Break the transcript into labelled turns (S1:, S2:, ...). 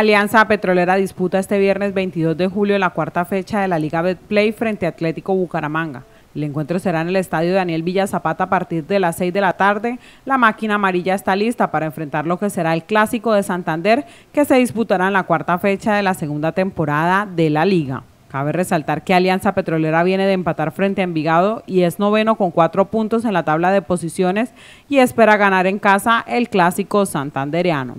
S1: Alianza Petrolera disputa este viernes 22 de julio la cuarta fecha de la Liga Betplay frente a Atlético Bucaramanga. El encuentro será en el estadio Daniel Villa Zapata a partir de las 6 de la tarde. La máquina amarilla está lista para enfrentar lo que será el clásico de Santander que se disputará en la cuarta fecha de la segunda temporada de la liga. Cabe resaltar que Alianza Petrolera viene de empatar frente a Envigado y es noveno con cuatro puntos en la tabla de posiciones y espera ganar en casa el clásico Santanderiano.